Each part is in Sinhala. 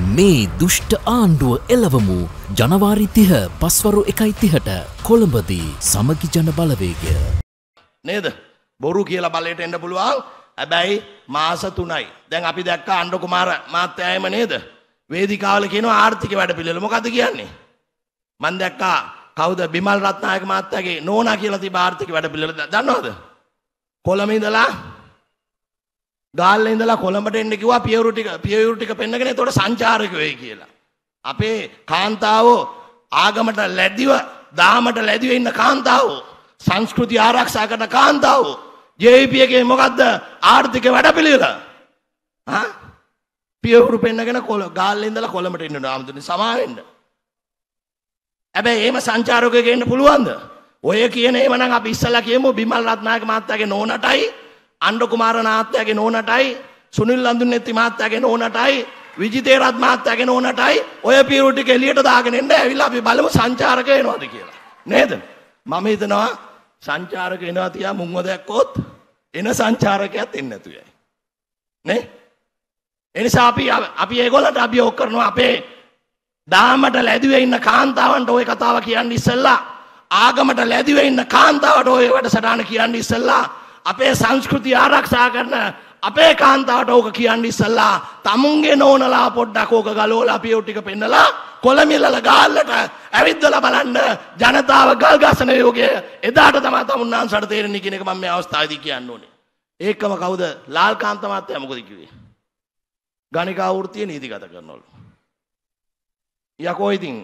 මේ දුෂ්ට ආණ්ඩුව එලවමු ජනවාරි තිහ පස්වරු එකයි තිහට කොළඹදී සමගි ජන බලවේගය. නේද බොරු කියල බලයට එන්න පුළුවන් ඇබැයි මාස තුනයි දැන් අපි දැක්ක අණ්ඩ කුමාර මාත්‍යයම නේද වේදිකාවල කියන ආර්ථික වැඩ පිළිල මොකද කියන්නේ. මන් දැක්කා කවද බිමල් රත්නායක මාත්‍යගේ නෝනා කියලති භාර්ථික වැඩ පිළිල දන්නවද. කොළමිදලා ගාල්ල ඉඳලා කොළඹට එන්න කිව්වා පියවරු ටික පියවරු ටික පෙන්නගෙන එතකොට සංචාරක වෙයි කියලා. අපේ කාන්තාවෝ ආගමට ලැබදිව දාමට ලැබිව ඉන්න කාන්තාවෝ සංස්කෘතිය ආරක්ෂා කරන කාන්තාවෝ JP එකේ මොකද්ද ආර්ථික වැඩපිළිවෙල? ආ පියවරු පෙන්නගෙන කොළ ගාල්ල ඉඳලා කොළඹට එන්න නාමතුනි සමා වෙන්න. හැබැයි එහෙම සංචාරකයෙක් එන්න පුළුවන්ද? ඔය කියන එහෙමනම් අපි ඉස්සලා කියමු බිමල් රත්නායක මහත්තයාගේ නෝනටයි අණ්ඩකුමාර නාත්තයගේ නෝනටයි සුනිල් අඳුන්නෙත්ති මහත්තයාගේ නෝනටයි විජිතේරත් මහත්තයාගේ නෝනටයි ඔය පීරුටි කෙලියට දාගෙන එන්න ඇවිල්ලා අපි බලමු සංචාරක වෙනවද කියලා. නේද? මම හිතනවා සංචාරක වෙනවා තියා මුංව දැක්කොත් එන සංචාරකයක් එන්නේ නැතු වෙයි. නේ? එනිසා අපි අපි ඒගොල්ලන්ට අභියෝග කරනවා අපේ දාමට ලැබිවේ ඉන්න කාන්තාවන්ට ওই කතාව කියන්න ඉස්සෙල්ලා ආගමට ලැබිවේ ඉන්න කාන්තාවට ওই වැඩසටහන කියන්න ඉස්සෙල්ලා අපේ සංස්කෘති ආරක්ෂා කරන අපේ කාන්තාවට ඕක කියන්න ඉස්සල්ලා තමුන්ගේ නෝනලා පොඩ්ඩක් ඕක ගලෝලා පියව් ටික පෙන්නලා කොළමිල්ලල ගාල්ලට ඇවිද්දලා බලන්න ජනතාව ගල් ගසන යෝගය එදාට තමයි තමුන්නාන්සට තේරෙන්නේ කියන එක මම මේ අවස්ථාවේදී කියන්න ඕනේ. ඒකම කවුද? ලාල්කාන්ත මහත්තයා මොකද කිව්වේ? ගණිකා වෘත්තිය නීතිගත කරනවලු. යකෝ ඉතින්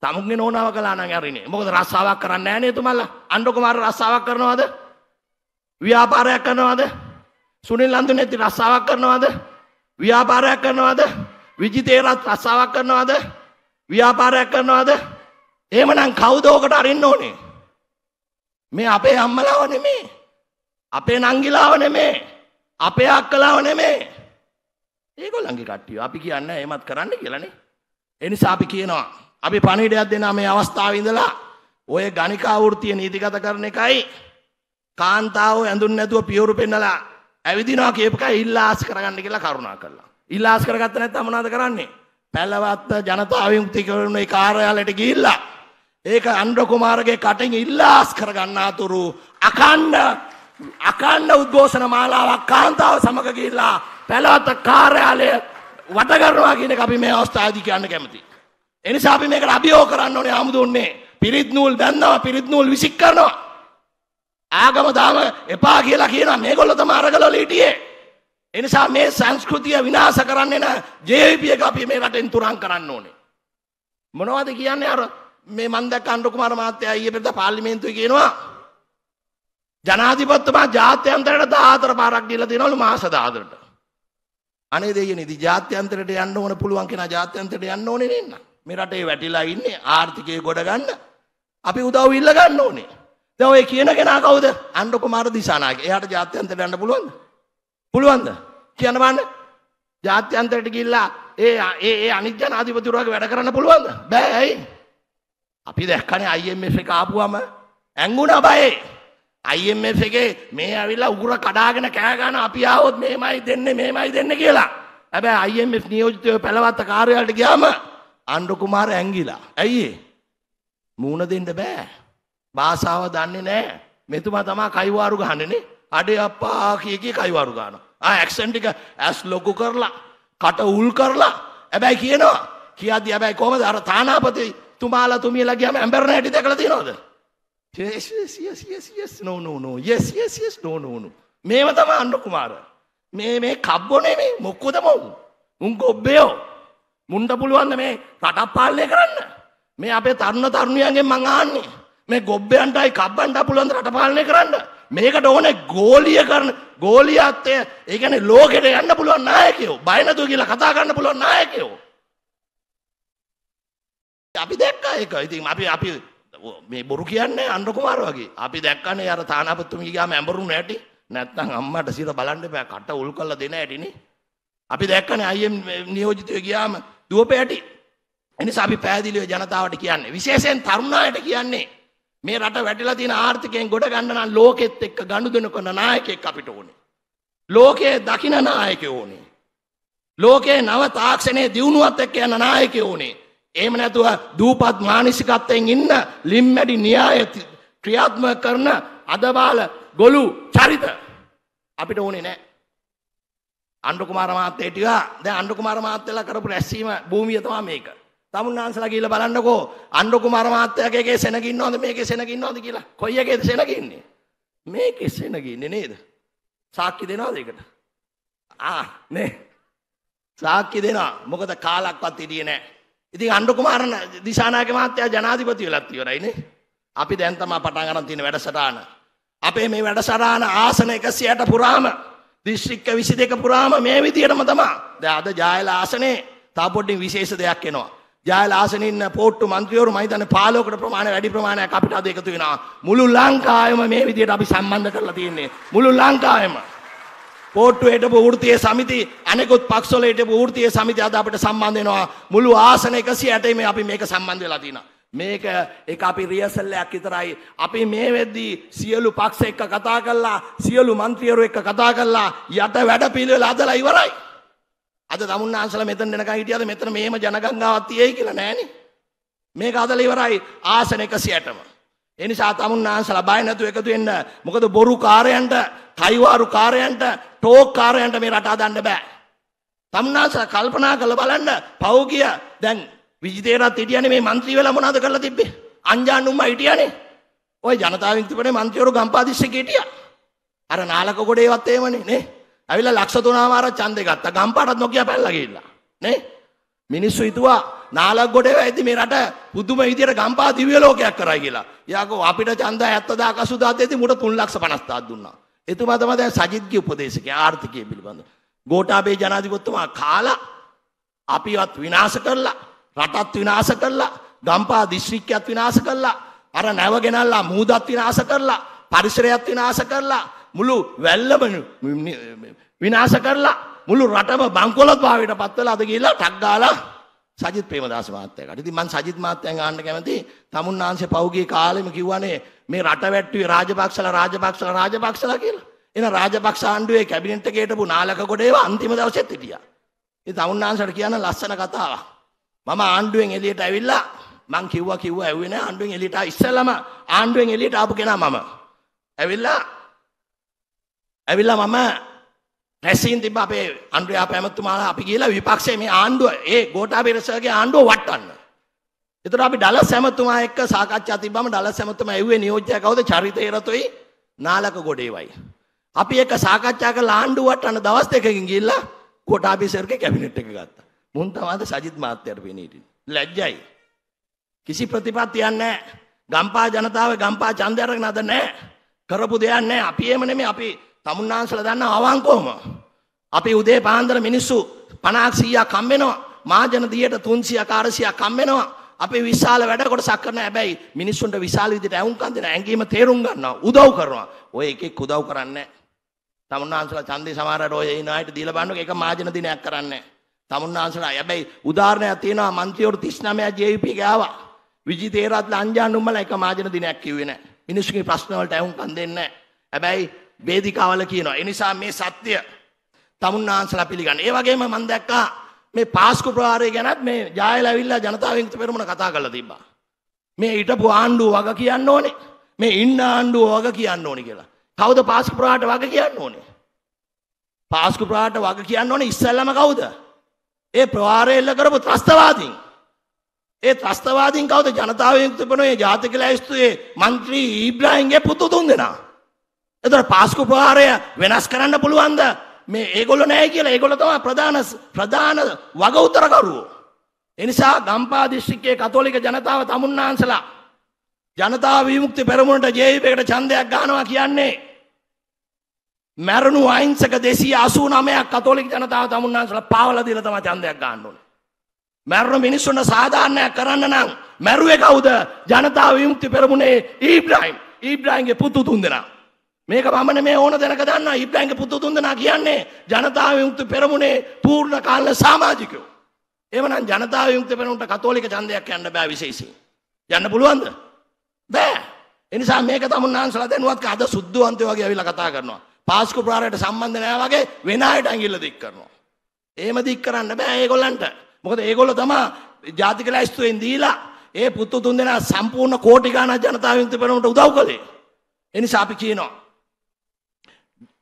තමුන්ගේ නෝනාව කළා නම් ඇරිනේ. මොකද රස්සාවක් කරන්නේ නැහැ නේ එතුමල්ලා. අඬ කුමාර රස්සාවක් කරනවද? ව්‍යාපාරයක් කරනවාද සුනිල් ලන්දුන ඇති රස්සාවක් කරනවාද ව්‍යාපාරයක් කරනවාද විජිතේරත් රස්සාවක් කරනවාද ව්‍යාපාරයක් කරනවාද එහෙමනම් කවුද ඕකට අරින්න ඕනේ මේ අපේ අම්මලාව නෙමේ අපේ නංගිලාව නෙමේ අපේ අක්කලාව නෙමේ ඒගොල්ලන්ගේ කට්ටිය අපි කියන්න එහෙමත් කරන්න කියලානේ එනිසා අපි කියනවා අපි පණිවිඩයක් දෙනවා මේ අවස්ථාවේ ඉඳලා ඔය ගණිකා වෘත්තිය නීතිගත කරන එකයි කාන්තාව ඇඳුන් නැතුව පියවරු පෙන්නලා ඇවිදිනවා කියපක ඉල්ලාස් කරගන්න කියලා කරුණා කළා. ඉල්ලාස් කරගත්ත නැත්නම් මොනවද කරන්නේ? පැලවත්ත ජනතාව විමුක්ති කරන ඒ කාර්යාලයට ගිහිල්ලා ඒක අන්ඩ්‍ර කුමාරගේ කටින් ඉල්ලාස් කරගන්න අතුරු අකණ්ඩ අකණ්ඩ උද්ඝෝෂණ මාලාවක් කාන්තාව සමග ගිහිල්ලා පැලවත්ත කාර්යාලය වට කරනවා කියන එක අපි මේ අවස්ථාවේදී කියන්න කැමතියි. එනිසා අපි මේකට අභියෝග කරන්න ඕනේ ආමුදුන්නේ. පිරිත් නූල් දැන්නවා පිරිත් නූල් විසික් කරනවා. ආගමදාව එපා කියලා කියන මේගොල්ල තම අරගලවල හිටියේ. එනිසා මේ සංස්කෘතිය විනාශ කරන්න එන JVP එක අපි මේ රටෙන් තුරන් කරන්න ඕනේ. මොනවද කියන්නේ අර මේ මම දැක්ක අනුර කුමාර මහත්තයා ඊයේ පෙරේද පාර්ලිමේන්තුවේ කියනවා ජනාධිපතිතුමා ජාත්‍යන්තරයට 14 පාරක් දීලා දෙනවලු මාස 14ට. අනේ දෙයියනේ ඉතින් ජාත්‍යන්තරයට යන්න ඕන පුළුවන් කෙනා ජාත්‍යන්තරයට යන්න ඕනේ නෙන්න. මේ රටේ වැටිලා ඉන්නේ ආර්ථිකය ගොඩ ගන්න අපි උදව් ඉල්ල ගන්න ඕනේ. දැන් ඔය කියන කෙනා කවුද? අන්න කුමාර දිසානාගේ. එයාට ජාත්‍යන්තරයට යන්න පුළුවන්ද? පුළුවන්ද? කියන්න බලන්න. ජාත්‍යන්තරයට ගිහිල්ලා ඒ ඒ ඒ අනිත් ජනාධිපතිවරුගේ වැඩ කරන්න පුළුවන්ද? බෑ ඇයි? අපි දැක්කනේ IMF එක ආපුවම ඇඟුණා බයේ. IMF එකේ මේ ඇවිල්ලා උගුර කඩාගෙන කෑ ගන්න අපි ආවොත් මෙහෙමයි දෙන්නේ මෙහෙමයි දෙන්නේ කියලා. හැබැයි IMF නියෝජිතයෝ පළවත්ත කාර්යාලයට ගියාම අන්ඩු කුමාර ඇංගිලා. ඇයි ඒ? මූණ දෙන්න බෑ. භාෂාව දන්නේ නැහැ. මෙතුමා තමයි කයිවාරු ගහන්නේ අඩේ අප්පා කිය කී කයිවාරු ගන්නවා. ආ ඇක්සන්ට් ටික ඇස් ලොකු කරලා කට උල් කරලා හැබැයි කියනවා. කියද්දි හැබැයි කොහමද අර තානාපති තුමාලා තුමියලා ගියාම ඇම්බර් නැටි දැකලා තියනවද? yes yes yes yes yes no no no yes yes yes no no no මේව තමයි අන්න කුමාර මේ මේ කබ්බෝ නෙමේ මොක්කද මොව් උන් ගොබ්බයෝ මුන්ට පුළුවන් මේ රටක් පාලනය කරන්න මේ අපේ තරුණ තරුණියන්ගෙන් මං අහන්නේ මේ ගොබ්බයන්ටයි කබ්බන්ට පුළුවන්ද රට පාලනය කරන්න මේකට ඕනේ ගෝලිය කරන ගෝලියත්තය ඒ කියන්නේ ලෝකෙට යන්න පුළුවන් නායකයෝ බය නැතුව කියලා කතා කරන්න පුළුවන් නායකයෝ අපි දැක්කා ඒක ඉතින් අපි අපි මේ බොරු කියන්නේ අන්න කුමාර වගේ අපි දැක්කනේ අර තානාපතිතුමී ගියාම ඇඹරුන් නැටි නැත්තම් අම්මට සිර බලන්න එපා කට උල් කරලා දෙන ඇටිනේ අපි දැක්කනේ අයියම් නියෝජිතයෝ ගියාම දුවපැටි එනිසා අපි පෑදිලිය ජනතාවට කියන්නේ විශේෂයෙන් තරුණායට කියන්නේ මේ රට වැටිලා තියෙන ආර්ථිකයෙන් ගොඩ ගන්න නම් ලෝකෙත් එක්ක ගනුදෙනු කරන නායකයෙක් අපිට ඕනේ. ලෝකයේ දකින නායකයෝ ඕනේ. ලෝකයේ නව තාක්ෂණයේ දියුණුවත් එක්ක යන නායකයෝ ඕනේ. එහෙම නැතුව දූපත් මානසිකත්වයෙන් ඉන්න ලිම්මැඩි න්‍යාය ක්‍රියාත්මක කරන අදබාල ගොළු චරිත අපිට ඕනේ නැහැ. අණ්ඩුකුමාර මහත්තයා ටික දැන් අණ්ඩුකුමාර මහත්තයලා කරපු රැස්වීම භූමිය තමයි මේක. තමුන්නාන්සලා කියලා බලන්නකෝ අණ්ඩු කුමාර මාත්‍යාගේ සෙනග ඉන්නවද මේකේ සෙනග ඉන්නවද කියලා. කොයි එකේද සෙනග ඉන්නේ? මේකේ සෙනග ඉන්නේ නේද? සාක්ෂි දෙනවද ඒකට? ආ නේ. සාක්ෂි දෙනවා. මොකද කාලක්වත් හිටියේ නැහැ. ඉතින් අණ්ඩු කුමාර දිසානායක මාත්‍යා ජනාධිපති වෙලත් ඉවරයි නේ. අපි දැන් තමයි පටන් ගන්න තියෙන වැඩසටහන. අපේ මේ වැඩසටහන ආසන 160 පුරාම දිස්ත්‍රික්ක 22 පුරාම මේ විදියටම තමයි. දැන් අද ජායල ආසනේ තා පොඩ්ඩින් විශේෂ දෙයක් එනවා. ජයලාසන ඉන්න පෝට්ටු මන්ත්‍රියවරු මම හිතන්නේ 15කට ප්‍රමාණය වැඩි ප්‍රමාණයක් අපිට අද එකතු වෙනවා. මුළු ලංකාවෙම මේ විදිහට අපි සම්බන්ධ කරලා තියෙන්නේ. මුළු ලංකාවෙම පෝට්ටු හිටපු වෘත්තීය සමිති අනෙකුත් පක්ෂවල හිටපු වෘත්තීය සමිති අද අපිට සම්බන්ධ වෙනවා. මුළු ආසන 108 මේ අපි මේක සම්බන්ධ වෙලා තියෙනවා. මේක එක අපි රියසල් එකක් විතරයි. අපි මේ වෙද්දී සියලු පක්ෂ එක්ක කතා කරලා සියලු മന്ത്രിවරු එක්ක කතා කරලා යට වැඩ පිළිවෙල අදලා ඉවරයි. අද තමුන්නාන්සල මෙතන දෙනකම් හිටියද මෙතන මෙහෙම ජනගංගාවක් තියෙයි කියලා නෑනේ. මේක අදලා ඉවරයි ආසන 160ම. ඒ නිසා තමුන්නාන්සල බය නැතුව එකතු වෙන්න. මොකද බොරු කාරයන්ට, කයිවාරු කාරයන්ට, ටෝක් කාරයන්ට මේ රට හදන්න බෑ. තමුන්නාන්සල කල්පනා කරලා බලන්න පව් කිය දැන් විජිතේරත් හිටියනේ මේ മന്ത്രി වෙලා මොනවද කරලා තිබ්බේ? අංජානුම්ම හිටියනේ. ওই ජනතාව විමුක්ති පෙරේ മന്ത്രിවරු ගම්පාදිස්සේ හිටියා. අර නාලක ගොඩේවත් එහෙමනේ නේ. ඇවිල්ලා ලක්ෂ තුනමාර ඡන්දේ ගත්තා. ගම්පාරත් නොකිය පැනලා ගිහිල්ලා. නේ? මිනිස්සු හිතුවා නාලක් ගොඩේ ඇති මේ රට පුදුම විදියට ගම්පා දිව්‍ය ලෝකයක් කරයි කියලා. යාකෝ අපිට ඡන්ද 70000 80000 දෙති මුට 350000 දුන්නා. එතුමා තමයි දැන් සජිත්ගේ උපදේශකයා ආර්ථිකය පිළිබඳව. ගෝඨාභය ජනාධිපතිතුමා කාලා අපිවත් විනාශ කරලා රටත් විනාශ කරලා ගම්පා දිස්ත්‍රික්කයත් විනාශ කරලා අර නැව ගෙනල්ලා මූදත් විනාශ කරලා පරිසරයත් විනාශ කරලා මුළු වැල්ලම විනාශ කරලා මුළු රටම බංකොලොත් භාවයට පත්වලා අද ගිහිල්ලා ටක් ගාලා සජිත් ප්‍රේමදාස මහත්තයාට. ඉතින් මං සජිත් මහත්තයන් ආන්න කැමති. තමුන්නාංශේ පෞගේ කාලෙම කිව්වනේ මේ රට වැට්ටුවේ රාජපක්ෂලා රාජපක්ෂලා රාජපක්ෂලා කියලා. එන රාජපක්ෂ ආණ්ඩුවේ කැබිනට් එකට ගේටපු නාලක ගොඩේව අන්තිම දවසෙත් හිටියා. ඉතින් තමුන්නාංශට කියන ලස්සන කතාවක්. මම ආණ්ඩුවෙන් එළියට ඇවිල්ලා මං කිව්වා කිව්වා ඇහුවේ නෑ ආණ්ඩුවෙන් එළියට ඉස්සෙල්ලාම ආණ්ඩුවෙන් එළියට ආපු කෙනා මම. ඇවිල්ලා ඇවිල්ලා මම රැසින් තිබ්බ අපේ අන්ඩ්‍රියා පැමතුමාලා අපි කියලා විපක්ෂයේ මේ ආණ්ඩුව ඒ ගෝඨාභය සර්ගේ ආණ්ඩුව වටන්න. එතකොට අපි ඩලස් හැමතුමා එක්ක සාකච්ඡා තිබ්බම ඩලස් හැමතුමා ඇව්වේ නියෝජ්‍ය කවුද චරිතේ රතුයි නාලක ගොඩේවයි. අපි එක්ක සාකච්ඡා කරලා ආණ්ඩුව වටන්න දවස් දෙකකින් ගිහිල්ලා ගෝඨාභය සර්ගේ කැබිනට් එක ගත්තා. මුන් තමයි සජිත් මහත්තයාට පෙනී හිටින්නේ. ලැජ්ජයි. කිසි ප්‍රතිපත්තියක් නැහැ. ගම්පා ජනතාව ගම්පා ඡන්දයට නද නැහැ. කරපු දෙයක් නැහැ. අපි එහෙම නෙමෙයි අපි තමුන්නාන්සලා දන්න අවංකවම අපි උදේ පාන්දර මිනිස්සු 50ක් 100ක් කම් වෙනවා මාජන දියට 300ක් 400ක් කම් වෙනවා අපේ විශාල වැඩ කොටසක් කරන හැබැයි මිනිස්සුන්ට විශාල විදිහට ඇහුම්කන් දෙන ඇඟීම තේරුම් ගන්නවා උදව් කරනවා ඔය එකෙක් උදව් කරන්නේ තමුන්නාන්සලා ඡන්දේ සමහරට ඔය එන අයට දීලා බලන්නකෝ ඒක මාජන දිනයක් කරන්නේ තමුන්නාන්සලා හැබැයි උදාහරණයක් තියෙනවා മന്ത്രിවරු 39 JVP ගාවා විජි තේරත් ලංජා නුම්මලා එක මාජන දිනයක් කිව්වේ නැහැ මිනිස්සුගේ ප්‍රශ්න වලට ඇහුම්කන් දෙන්නේ නැහැ හැබැයි වේදිකාවල කියනවා. ඒ නිසා මේ සත්‍ය තමුන්නාන්සලා පිළිගන්න. ඒ වගේම මම දැක්කා මේ පාස්කු ප්‍රහාරය ගැනත් මේ ජායලා ඇවිල්ලා ජනතාව විමුක්ති පෙරමුණ කතා කරලා තිබ්බා. මේ හිටපු ආණ්ඩුව වග කියන්න ඕනේ. මේ ඉන්න ආණ්ඩුව වග කියන්න ඕනේ කියලා. කවුද පාස්කු ප්‍රහාරට වග කියන්න ඕනේ? පාස්කු ප්‍රහාරට වග කියන්න ඕනේ ඉස්සල්ලාම කවුද? ඒ ප්‍රහාරය එල්ල කරපු ත්‍රස්තවාදීන්. ඒ ත්‍රස්තවාදීන් කවුද ජනතාව විමුක්ති පෙරමුණේ ජාතික ලැයිස්තුවේ മന്ത്രി ඉබ්‍රාහිම්ගේ පුතු තුන් දෙනා. එතකොට පාස්කු ප්‍රහාරය වෙනස් කරන්න පුළුවන්ද? මේ ඒගොල්ලෝ නැහැ කියලා ඒගොල්ලෝ තමයි ප්‍රධාන ප්‍රධාන වගඋතරකරුවෝ. ඒ නිසා ගම්පා දිස්ත්‍රික්කයේ කතෝලික ජනතාව තමුන්නාන්සලා ජනතා විමුක්ති පෙරමුණට ජේවිපේකට ඡන්දයක් ගන්නවා කියන්නේ මැරුණු අහිංසක 289ක් කතෝලික ජනතාව තමුන්නාන්සලා පාවලා දීලා තමයි ඡන්දයක් ගන්න ඕනේ. මැරුණු මිනිස්සුන්ට සාධාරණයක් කරන්න නම් මැරුවේ කවුද? ජනතා විමුක්ති පෙරමුණේ ඊබ්‍රාහිම්. ඊබ්‍රාහිම්ගේ පුතු තුන්දෙනා. මේක මමන මේ ඕන දෙනක දන්න ඉබ්‍රැංග පුදු තුන්දනා කියන්නේ ජනතාව යුක්ත පෙරමුණේ පූර්ණ කාල්ල සාමාජිකයෝ. එවනම් ජනතාව යුක්ත පෙරමුණට කතෝලික ඡන්දයක් යන්න බෑ විශේෂයෙන්. යන්න පුළුවන්ද? බෑ. එනිසා මේක තමුන්නාන්සලා දැනුවත් අද සුද්ධවන්තයෝ වගේ අවිලා කතා කරනවා. පාස්කු ප්‍රාරයට සම්බන්ධ නෑ වගේ වෙන අයට ඇඟිල්ල දික් කරනවා. එහෙම දික් කරන්න බෑ ඒගොල්ලන්ට. මොකද ඒගොල්ලෝ තමයි ජාතික ලැයිස්තුවෙන් දීලා ඒ පුතු තුන්දෙනා සම්පූර්ණ කෝටි ගණන් ජනතාව යුක්ත පෙරමුණට උදව් කළේ. එනිසා අපි කියනවා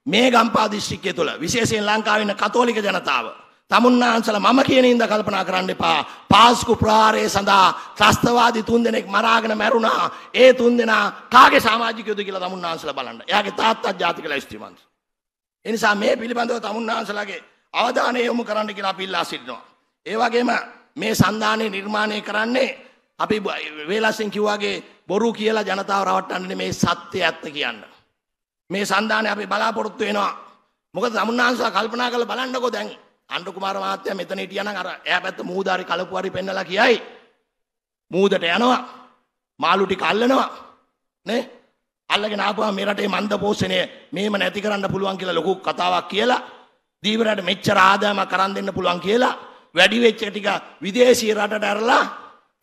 මේ ගම්පා දිස්ත්‍රික්කය තුළ විශේෂයෙන් ලංකාවෙන කතෝලික ජනතාව තමුන්නාන්සල මම කියන ඉඳ කල්පනා කරන්න එපා පාස්කු ප්‍රහාරය සඳහා ත්‍රස්තවාදී තුන්දෙනෙක් මරාගෙන මැරුණා ඒ තුන්දෙනා කාගේ සමාජිකයද කියලා තමුන්නාන්සල බලන්න. එයාගේ තාත්තත් ජාතික ලැයිස්තිමන්ත. ඒ නිසා මේ පිළිබඳව තමුන්නාන්සලගේ අවධානය යොමු කරන්න කියලා අපි ඉල්ලා සිටිනවා. ඒ වගේම මේ සන්ධානය නිර්මාණය කරන්නේ අපි වේලසින් කිව්වාගේ බොරු කියලා ජනතාව රවට්ටන්නේ මේ සත්‍ය ඇත්ත කියන්න. මේ සන්ධානය අපි බලාපොරොත්තු වෙනවා. මොකද සමුන්නාන්සලා කල්පනා කරලා බලන්නකෝ දැන් අනුර කුමාර මහත්තයා මෙතන හිටියානම් අර එයා පැත්ත මූදාරි කලපු හරි පෙන්නලා කියයි. මූදට යනවා. මාළු ටික අල්ලනවා. නේ? අල්ලගෙන ආපුවා මේ රටේ මන්ද පෝෂණය මේම නැති කරන්න පුළුවන් කියලා ලොකු කතාවක් කියලා. දීවරට මෙච්චර ආදායමක් කරන් දෙන්න පුළුවන් කියලා වැඩි වෙච්ච ටික විදේශීය රටට ඇරලා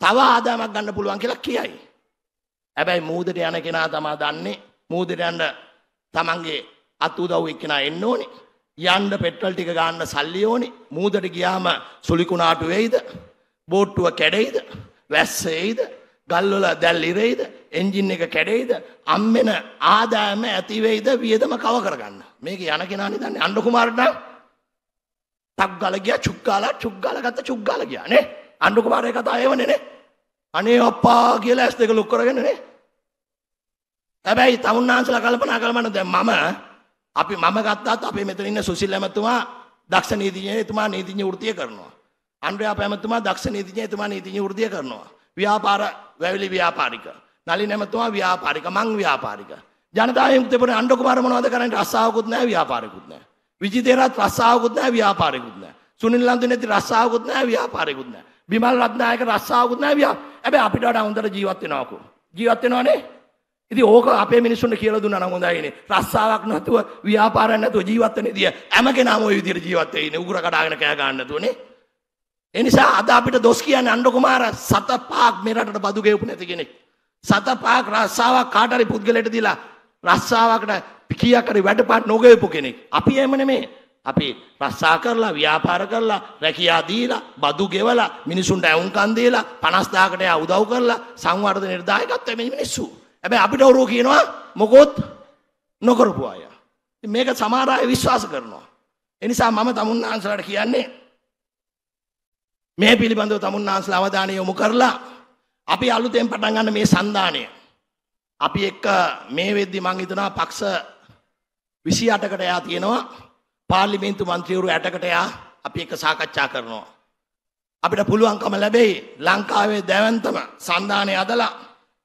තව ආදායමක් ගන්න පුළුවන් කියලා කියයි. හැබැයි මූදට යන කෙනා තමයි දන්නේ මූදට යන්න තමන්ගේ අත් උදව් එක්කෙනා එන්න ඕනේ. යන්න පෙට්‍රල් ටික ගන්න සල්ලි ඕනේ. මූදට ගියාම සුලිකුණාටු වෙයිද? බෝට්ටුව කැඩෙයිද? වැස්ස එයිද? ගල්වල දැල් ඉරෙයිද? එන්ජින් එක කැඩෙයිද? අම්මෙන ආදායම ඇති වෙයිද? වියදම කව කරගන්න. මේක යන කෙනා නිදන්නේ අන්න කුමාරට නම් ටක් ගාලා ගියා චුක් ගාලා චුක් ගාලා ගත්ත චුක් ගාලා ගියා නේ. අන්න කුමාරේ කතාව එවන්නේ නේ. අනේ අප්පා කියලා ඇස් දෙක ලොක් කරගෙන නේ. හැබැයි තවුන්නාන්සලා කල්පනා කළමන දැන් මම අපි මම ගත්තත් අපේ මෙතන ඉන්න සුසිල් ඇමතුමා දක්ෂ නීතිඥය එතුමා නීතිඥ වෘත්තිය කරනවා. අන්ඩ්‍රයා පැමතුමා දක්ෂ නීතිඥය එතුමා නීතිඥ වෘත්තිය කරනවා. ව්‍යාපාර වැවිලි ව්‍යාපාරික. නලින ඇමතුමා ව්‍යාපාරික මං ව්‍යාපාරික. ජනතාව යුක්තපරේ අණ්ඩ කුමාර මොනවද කරන්නේ? රස්සාවකුත් නැහැ ව්‍යාපාරිකුත් නැහැ. විජිතේරත් රස්සාවකුත් නැහැ ව්‍යාපාරිකුත් නැහැ. සුනිල් ලන්දනේත් රස්සාවකුත් නැහැ ව්‍යාපාරිකුත් නැහැ. බිමල් රත්නායක රස්සාවකුත් නැහැ ව්‍යාපාර. හැබැයි අපිට වඩා හොඳට ජීවත් වෙනවාකෝ. ජීවත් වෙනවනේ. ඉතින් ඕක අපේ මිනිස්සුන්ට කියලා දුන්නා නම් හොඳයිනේ. රස්සාවක් නැතුව ව්‍යාපාරයක් නැතුව ජීවත් වෙන විදිය හැම කෙනාම ওই විදියට ජීවත් වෙන්නේ. උගුර කඩාගෙන කෑ ගන්න නැතුවනේ. ඒ නිසා අද අපිට දොස් කියන්නේ අණ්ඩ කුමාර සත පහක් මේ රටට බදු ගෙවපු නැති කෙනෙක්. සත පහක් රස්සාවක් කාට හරි පුද්ගලයට දීලා රස්සාවකට කීයක් හරි වැඩපාට නොගෙවපු කෙනෙක්. අපි එහෙම නෙමෙයි. අපි රස්සා කරලා ව්‍යාපාර කරලා රැකියා දීලා බදු ගෙවලා මිනිසුන්ට ඇවුම්කන් දීලා 50000කට උදව් කරලා සංවර්ධනයේ දායකත්වය මේ මිනිස්සු. ඇබැ අපිට ඔරුව කියනවා මොකොත් නොකරපු අය. මේක සමාරය විශ්වාස කරනවා. එනිසා මම තමුන් ආන්සලට කියන්නේ මේ පිළිබඳව තමුන් ආන්සල අවධානය යොමු කරලා අපි අලුතෙන් පටන් ගන්න මේ සන්ධානය. අපි එක්ක මේ වෙද්දි මං හිතනවා පක්ෂ 28කට එයා තියෙනවා පාර්ලිමේන්තු මන්ත්‍රීවරු 60කට එයා අපි එක්ක සාකච්ඡා කරනවා. අපිට පුළුවන්කම ලැබෙයි ලංකාවේ දැවැන්තම සන්ධානය අදලා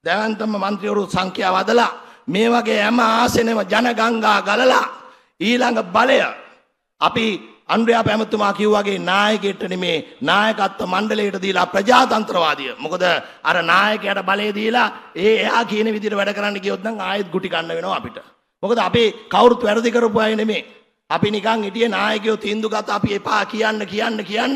දැවන්තම മന്ത്രിවරු සංඛ්‍යාව අදලා මේ වගේ හැම ආසනෙම ජනගංගා ගලලා ඊළඟ බලය අපි අන්ඩ්‍රයා පැමතුමා කිව්වාගේ නායකයට නෙමේ නායකත්ව මණ්ඩලයට දීලා ප්‍රජාතන්ත්‍රවාදිය. මොකද අර නායකයට බලය දීලා ඒ එයා කියන විදිහට වැඩ කරන්න ගියොත් නම් ආයෙත් ගුටි ගන්න වෙනවා අපිට. මොකද අපි කවුරුත් වැරදි කරපු අය නෙමේ. අපි නිකන් හිටියේ නායකයෝ තීන්දුව ගත අපි එපා කියන්න කියන්න කියන්න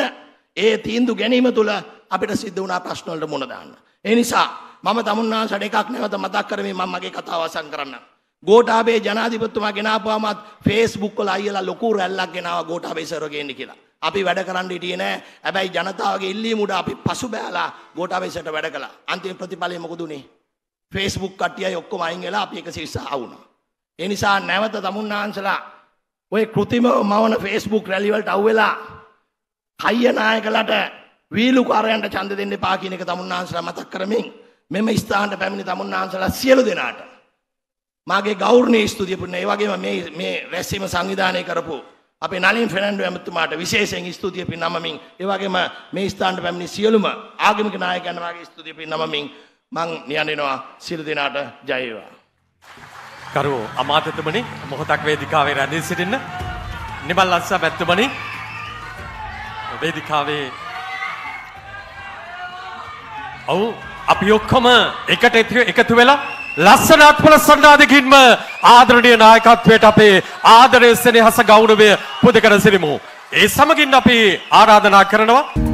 ඒ තීන්දුව ගැනීම තුළ අපිට සිද්ධ වුණා ප්‍රශ්න වලට මුණ දාන්න. ඒ නිසා මම තමුන්නාන්සට එකක් නැවත මතක් කරමින් මම මගේ කතාව අවසන් කරන්නම්. ගෝඨාභය ජනාධිපතිතුමා ගෙනාපුවාමත් ෆේස්බුක් වල අයියලා ලොකු රැල්ලක් ගෙනාවා ගෝඨාභය සර් ගේන්න කියලා. අපි වැඩ කරන්න හිටියේ නෑ. හැබැයි ජනතාවගේ ඉල්ලීම උඩ අපි පසුබෑලා ගෝඨාභය සර්ට වැඩ කළා. අන්තිම ප්‍රතිඵලය මොකද උනේ? ෆේස්බුක් කට්ටියයි ඔක්කොම අයින් වෙලා අපි 120 වුණා. ඒ නිසා නැවත තමුන්නාන්සලා ඔය කෘතිම මවන ෆේස්බුක් රැලිවලට අව්වෙලා කය්‍ය නායකලට වීලුකාරයන්ට ඡන්ද දෙන්න එපා කියන එක තමුන්නාන්සලා මතක් කරමින් මෙම ස්ථානට පැමිණි තමුන් වහන්සලා සියලු දෙනාට මාගේ ගෞරවනීය ස්තුතිය පුරන ඒ වගේම මේ මේ රැස්වීම සංවිධානය කරපු අපේ නලින් ෆෙනන්ඩෝ ඇමතුමාට විශේෂයෙන් ස්තුතිය පින් නමමින් ඒ වගේම මේ ස්ථානට පැමිණි සියලුම ආගමික නායකයන් මාගේ ස්තුතිය පින් නමමින් මං නියන්නවා සියලු දෙනාට ජය වේවා කරුවෝ අමාත්‍යතුමනි මොහොතක් වේදිකාවේ රැඳී සිටින්න නිමල් අස්සා පැත්තුමනි වේදිකාවේ ඔව් අපි ඔක්කොම එකට එකතු වෙලා ලස්සන අත්පල සන්නාධකින්ම ආදරණය නායකත්වයට අපේ ආදරය සෙනහස ගෞරවය පුද කර සිරිමු. ඒ සමගින් අපි ආරාධනා කරනවා.